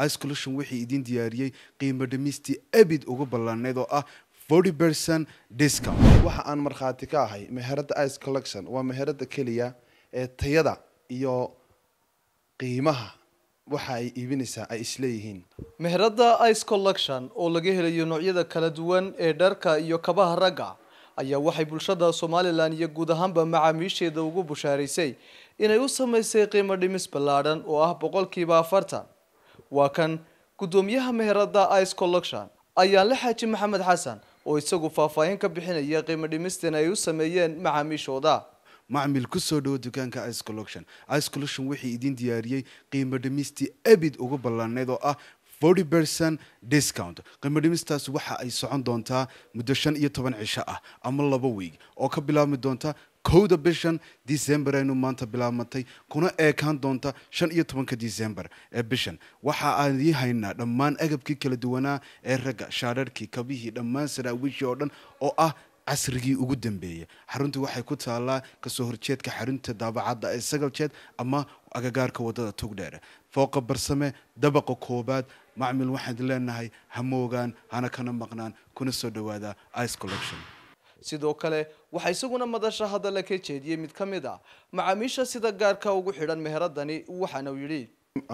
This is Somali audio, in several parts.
isolation wixii idin diyaariyey qiimo dhimistii abid ugu ballaaneyd oo ah waxa aan markhaati ka ahay meheradda ice collection waa meheradda keliya ee tayada iyo qiimaha waxa ay iibinaysaa ay isleeyihiin meheradda ice collection oo laga helayo noocyada kala duwan ee dharka iyo kabaha ragga ayaa waxay bulshada somalilan iyo guud ahaanba macaamiisheeda ugu bushaaraysay inay u samaysay qiimo dhimis ballaadhan oo ah boqolkiiba afartan waa kan guddoomiyaha meheradda ice collection ayaa la xaaji maxamed xasan oo isagu faahfaahin ka bixinaya qiimo dhimistan ay u sameeyeen macaamiishooda macmil ku soo dhowo dukaanka ice collection ice collection wixii idiin diyaariyey qiimo dhimistii abid ugu ballaaneyd oo ah forty percent discount qiimo dhimistaas waxa ay socon doontaa muddo shan iyo toban cisho ah ama laba wiig oo ka bilaabmi doonta kowda bishan december aynu maanta bilaabmatay kuna eekaan doonta shan iyo tobanka december ee bishan waxa aan ii haynaa dhammaan agabkii kala duwanaa ee ragga shaadharhkii kabihii dhammaan saraawiishii oo dhan oo ah casrigii ugu dambeeya xaruntu waxay ku taallaa kasoo horjeedka xarunta daabacadda ee sagaljeed ama agagaarka waddada tugdheere fooqa barsame dabaqa koobaad macmil waxaad leenahay hamoogaan hana kana maqnaan kuna soo dhowaada ice collection sidoo kale waxa isaguna madasha hadalla ka jeediyey mid ka mid a ah macaamiisha sida gaarka ugu xidhan meheradani waxaana uu yidhi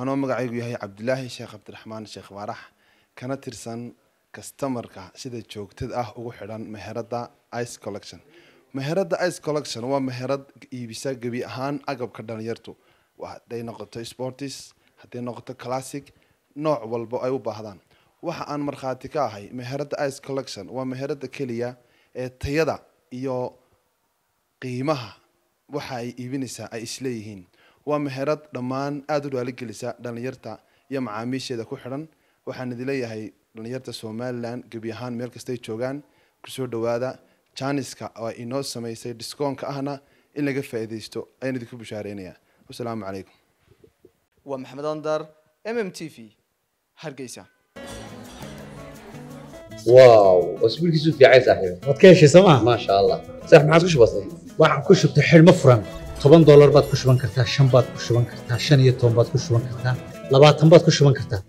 anoo magacaygu yahay cabdilaahi sheekh cabdiraxmaan sheekh baarax kana tirsan kastamarka sida joogtad ah ugu xidhan meherada ice collection meherada ice collection waa meherad iibisa gebi ahaan agabka dhalinyartu haday noqoto sportis hadday noqoto classic nooc walba ay u baahdaan waxa aan markhaati ka ahay meherada ice collection waa meherada keliya ee tayada iyo qiimaha waxa ay iibinaysaa ay isleeyihiin waa meherad dhammaan aada u raaligelisa dhallinyarta iyo macaamiisheeda ku xidhan waxaan idin dhallinyarta somalilan gebi ahaan meel kastay joogaan kusoo dhawaada janiska oo inoo samaysay diskoonka ahna in laga faa'iidaysto ayaan idinku bushaareynayaa wasalaamu calaykum waa maxamed andar m m t v hargeysa واو asbuulkiisu fiican saaxiib waad ka heshay soo ma maasha allah saaxiib maxaad ku shubatay waxaan ku shubtay xilmo furan toban doolar baad ku shuban kartaa shan baad ku shuban kartaa shan iyo toban baad ku shuban kartaa labaatan baad ku shuban kartaa